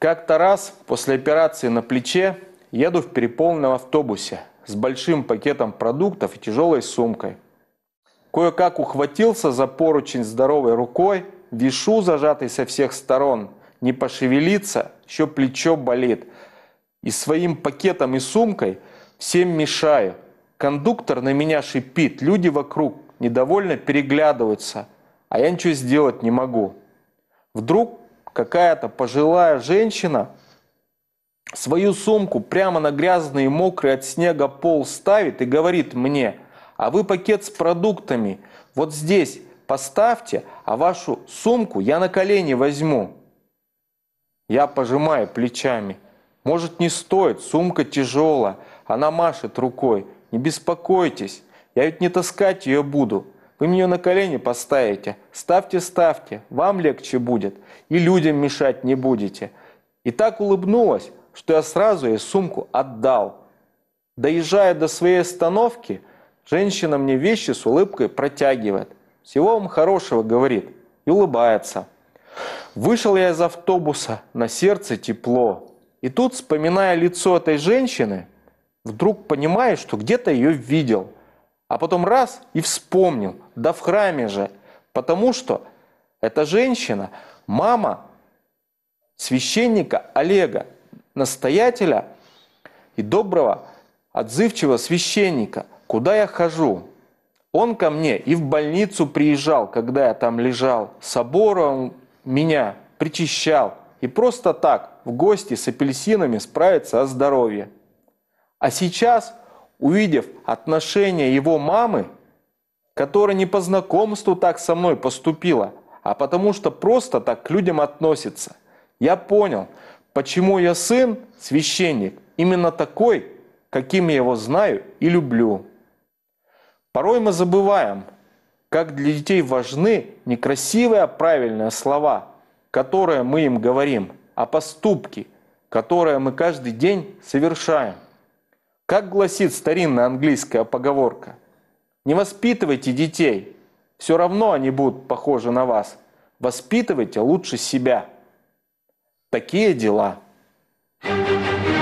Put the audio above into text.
Как-то раз после операции на плече еду в переполненном автобусе с большим пакетом продуктов и тяжелой сумкой. Кое-как ухватился за поручень здоровой рукой, вишу, зажатый со всех сторон, не пошевелиться, еще плечо болит. И своим пакетом и сумкой всем мешаю. Кондуктор на меня шипит, люди вокруг недовольно переглядываются, а я ничего сделать не могу. Вдруг какая-то пожилая женщина свою сумку прямо на грязный и мокрый от снега пол ставит и говорит мне, а вы пакет с продуктами вот здесь поставьте, а вашу сумку я на колени возьму. Я пожимаю плечами. Может, не стоит, сумка тяжелая. Она машет рукой. Не беспокойтесь, я ведь не таскать ее буду. Вы мне на колени поставите. Ставьте, ставьте. Вам легче будет. И людям мешать не будете. И так улыбнулась, что я сразу ей сумку отдал. Доезжая до своей остановки, женщина мне вещи с улыбкой протягивает. Всего вам хорошего, говорит. И улыбается. Вышел я из автобуса, на сердце тепло. И тут, вспоминая лицо этой женщины, вдруг понимаю, что где-то ее видел – а потом раз и вспомнил, да в храме же, потому что эта женщина, мама священника Олега, настоятеля и доброго, отзывчивого священника, куда я хожу. Он ко мне и в больницу приезжал, когда я там лежал, собором меня причищал и просто так в гости с апельсинами справиться о здоровье. А сейчас увидев отношение его мамы, которая не по знакомству так со мной поступила, а потому что просто так к людям относится. Я понял, почему я сын, священник, именно такой, каким я его знаю и люблю. Порой мы забываем, как для детей важны не красивые, а правильные слова, которые мы им говорим, а поступки, которые мы каждый день совершаем – как гласит старинная английская поговорка, не воспитывайте детей, все равно они будут похожи на вас. Воспитывайте лучше себя. Такие дела. Thank you.